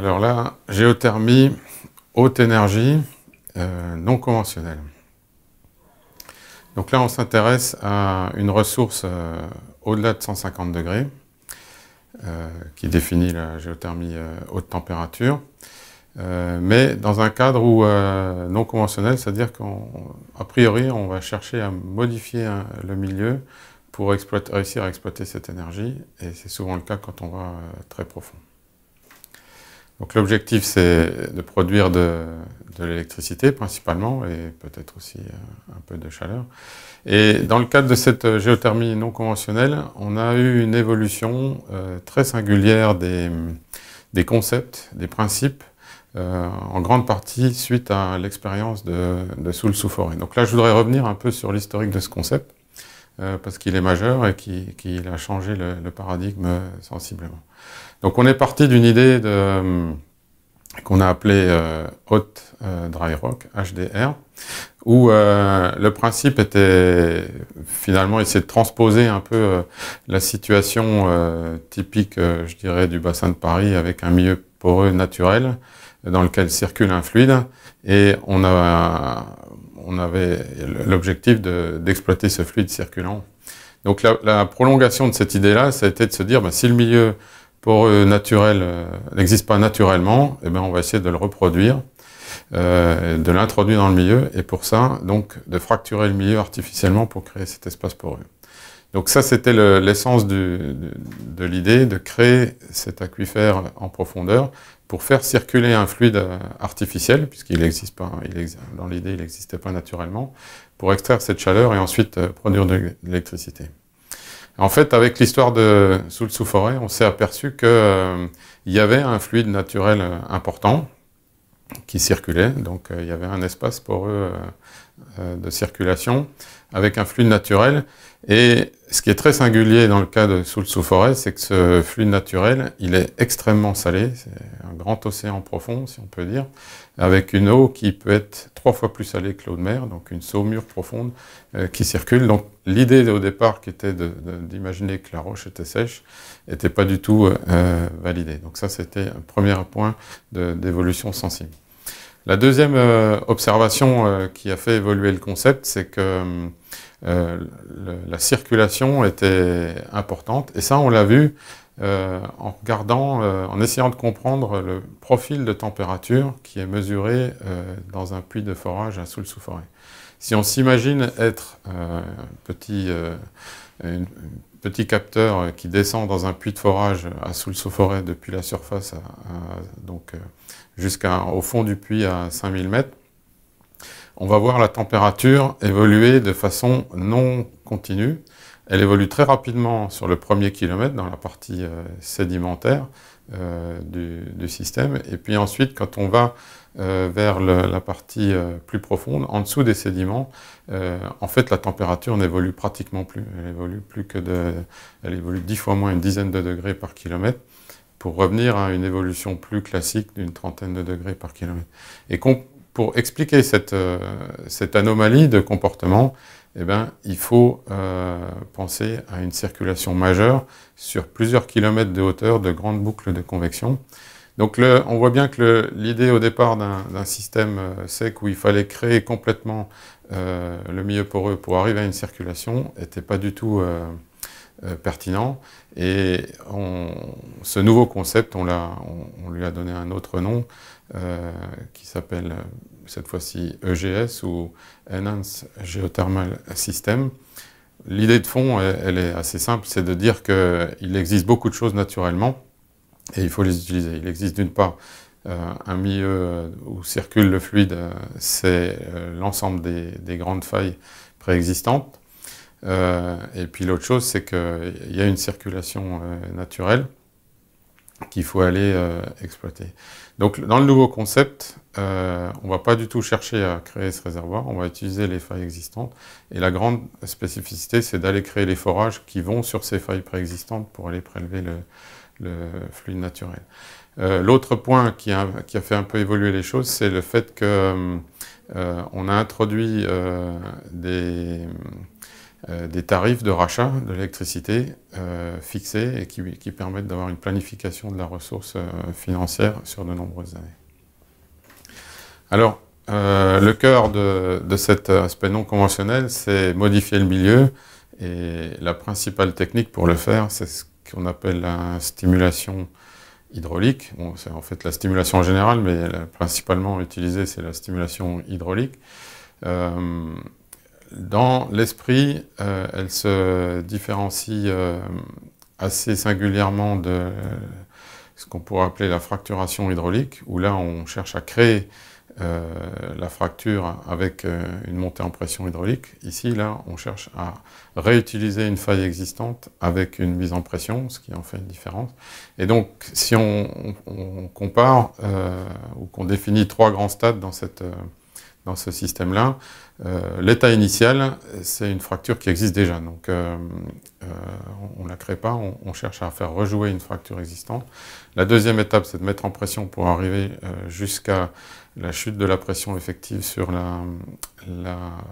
Alors là, géothermie, haute énergie, euh, non conventionnelle. Donc là, on s'intéresse à une ressource euh, au-delà de 150 degrés, euh, qui définit la géothermie haute température, mais dans un cadre où, non conventionnel, c'est-à-dire qu'a priori, on va chercher à modifier hein, le milieu pour réussir à exploiter cette énergie, et c'est souvent le cas quand on va très profond. Donc l'objectif, c'est de produire de, l'électricité principalement et peut-être aussi euh, un peu de chaleur. Et dans le cadre de cette euh, géothermie non conventionnelle, on a eu une évolution euh, très singulière des, concepts, des principes, en grande partie suite à l'expérience de, de Soul forêt Donc là, je voudrais revenir un peu sur l'historique de ce concept. Euh, parce qu'il est majeur et qu'il a changé le, paradigme euh, sensiblement. Donc on est parti d'une idée euh, qu'on a appelée Haute Dry Rock, HDR, où le principe était finalement essayer de transposer un peu la situation typique, je dirais, du bassin de Paris avec un milieu poreux naturel dans lequel circule un fluide. Et on a, on avait l'objectif d'exploiter ce fluide circulant. Donc la, prolongation de cette idée-là, ça a été de se dire, bah, si le milieu poreux naturel euh, n'existe pas naturellement, eh ben, on va essayer de le reproduire, euh, de l'introduire dans le milieu, et pour ça, donc, de fracturer le milieu artificiellement pour créer cet espace poreux. Donc ça, c'était l'essence de l'idée de créer cet aquifère en profondeur pour faire circuler un fluide euh, artificiel, puisqu'il n'existe pas, dans l'idée, il n'existait pas naturellement, pour extraire cette chaleur et ensuite euh, produire de l'électricité. En fait, avec l'histoire de Soul forêt on s'est aperçu qu'il euh, y avait un fluide naturel important qui circulait, donc il y avait un espace poreux de circulation avec un fluide naturel et ce qui est très singulier dans le cas de le sous forêt, c'est que ce fluide naturel, il est extrêmement salé. C'est un grand océan profond, si on peut dire, avec une eau qui peut être trois fois plus salée que l'eau de mer, donc une saumure profonde euh, qui circule. Donc l'idée au départ qui était d'imaginer que la roche était sèche n'était pas du tout euh, euh, validée. Donc ça, c'était un premier point d'évolution sensible. La deuxième observation qui a fait évoluer le concept, c'est que hum, euh, la circulation était importante. Et ça, on l'a vu euh, en regardant, euh, en essayant de comprendre le profil de température qui est mesuré euh, dans un puits de forage à sous le sous-forêt. Si on s'imagine être un petit, petit capteur qui descend dans un puits de forage à sous le sous-forêt depuis la surface, à, donc jusqu'au fond du puits à 5000 mètres, on va voir la température évoluer de façon non continue. Elle évolue très rapidement sur le premier kilomètre dans la partie euh, sédimentaire euh, du, système. Et puis ensuite, quand on va euh, vers la partie plus profonde, en dessous des sédiments, en fait, la température n'évolue pratiquement plus. Elle évolue plus que de, elle évolue dix fois moins une dizaine de degrés par kilomètre pour revenir à une évolution plus classique d'une trentaine de degrés par kilomètre pour expliquer euh, cette, anomalie de comportement, eh ben, il faut euh, penser à une circulation majeure sur plusieurs kilomètres de hauteur de grandes boucles de convection. Donc on voit bien que l'idée au départ d'un système euh, sec où il fallait créer complètement le milieu poreux pour arriver à une circulation n'était pas du tout... Euh, pertinent. Et on, ce nouveau concept, on, on, lui a donné un autre nom euh, qui s'appelle cette fois-ci EGS ou Enhanced Geothermal System. L'idée de fond, elle, est assez simple, c'est de dire qu'il existe beaucoup de choses naturellement et il faut les utiliser. Il existe d'une part euh, un milieu où circule le fluide, c'est l'ensemble des grandes failles préexistantes euh, et puis l'autre chose, c'est qu'il y a une circulation euh, naturelle qu'il faut aller euh, exploiter. Donc dans le nouveau concept, on ne va pas du tout chercher à créer ce réservoir, on va utiliser les failles existantes. Et la grande spécificité, c'est d'aller créer les forages qui vont sur ces failles préexistantes pour aller prélever le, fluide naturel. L'autre point qui a, fait un peu évoluer les choses, c'est le fait qu'on euh, a introduit des, euh, des tarifs de rachat de l'électricité euh, fixés et qui, permettent d'avoir une planification de la ressource euh, financière sur de nombreuses années. Alors, le cœur de, cet aspect non conventionnel, c'est modifier le milieu. Et la principale technique pour le faire, c'est ce qu'on appelle la stimulation hydraulique. c'est en fait la stimulation générale mais principalement utilisée, c'est la stimulation hydraulique dans l'esprit, euh, elle se différencie euh, assez singulièrement de ce qu'on pourrait appeler la fracturation hydraulique, où là on cherche à créer euh, la fracture avec une montée en pression hydraulique. Ici, là, on cherche à réutiliser une faille existante avec une mise en pression, ce qui en fait une différence. Et donc, si on compare ou qu'on définit trois grands stades dans cette dans ce système-là. Euh, l'état initial, c'est une fracture qui existe déjà. Donc, euh, euh, on ne la crée pas, on, cherche à faire rejouer une fracture existante. La deuxième étape, c'est de mettre en pression pour arriver jusqu'à la chute de la pression effective sur la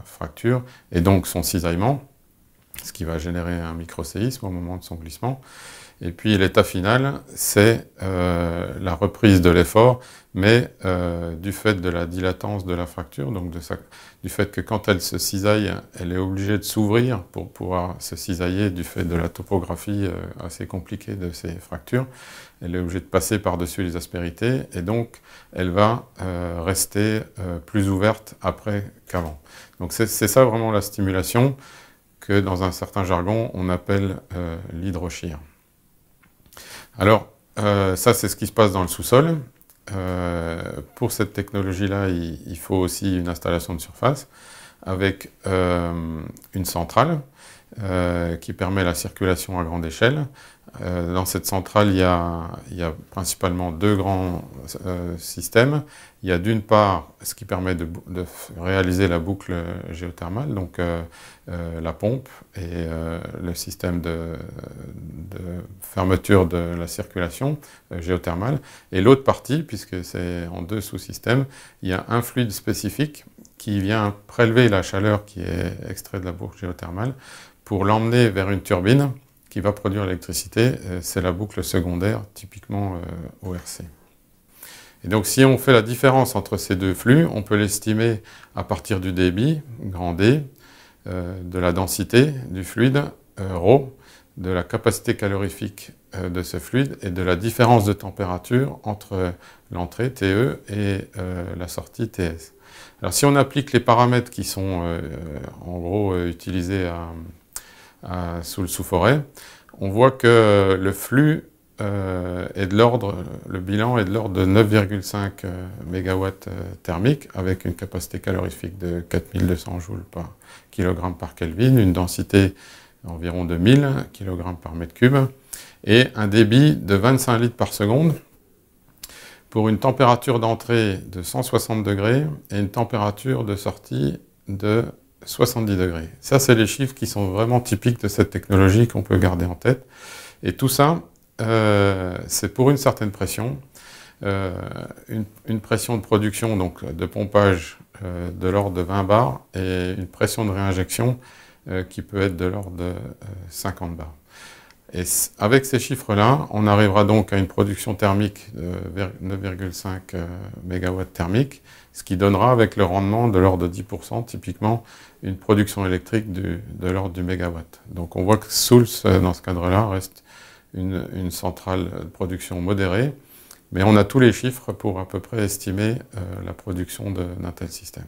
fracture et donc son cisaillement ce qui va générer un micro-séisme au moment de son glissement. Et puis l'état final, c'est euh, la reprise de l'effort, mais euh, du fait de la dilatance de la fracture, donc du fait que quand elle se cisaille, elle est obligée de s'ouvrir pour pouvoir se cisailler du fait de la topographie euh, assez compliquée de ces fractures. Elle est obligée de passer par-dessus les aspérités et donc elle va rester plus ouverte après qu'avant. Donc c'est ça vraiment la stimulation que dans un certain jargon on appelle euh, l'hydrochire. Alors euh, ça c'est ce qui se passe dans le sous-sol. Euh, pour cette technologie-là, il, faut aussi une installation de surface avec euh, une centrale qui permet la circulation à grande échelle euh, dans cette centrale, il y, a, principalement deux grands euh, systèmes. Il y a d'une part ce qui permet de, réaliser la boucle géothermale, donc euh, la pompe et le système de, de, fermeture de la circulation géothermale. Et l'autre partie, puisque c'est en deux sous-systèmes, il y a un fluide spécifique qui vient prélever la chaleur qui est extraite de la boucle géothermale pour l'emmener vers une turbine qui va produire l'électricité, euh, c'est la boucle secondaire, typiquement euh, ORC. Et donc si on fait la différence entre ces deux flux, on peut l'estimer à partir du débit, grand D, euh, de la densité du fluide, ρ, de la capacité calorifique de ce fluide et de la différence de température entre l'entrée TE et la sortie TS. Alors si on applique les paramètres qui sont en gros utilisés à, euh, sous le sous-forêt, on voit que le flux euh, est de l'ordre, le bilan est de l'ordre de 9,5 euh, MW thermique avec une capacité calorifique de 4200 joules par kilogramme par Kelvin, une densité d'environ 2000 kg par mètre cube et un débit de 25 litres par seconde pour une température d'entrée de 160 degrés et une température de sortie de 70 degrés. Ça, c'est les chiffres qui sont vraiment typiques de cette technologie qu'on peut garder en tête. Et tout ça, euh, c'est pour une certaine pression. Euh, une, pression de production, donc de pompage, euh, de l'ordre de 20 bars et une pression de réinjection qui peut être de l'ordre de 50 bars. Et avec ces chiffres-là, on arrivera donc à une production thermique de 9,5 euh, MW thermique, ce qui donnera avec le rendement de l'ordre de 10%, typiquement une production électrique de l'ordre du MW. Donc on voit que Souls, euh, dans ce cadre-là, reste une, centrale de production modérée, mais on a tous les chiffres pour à peu près estimer euh, la production d'un tel système.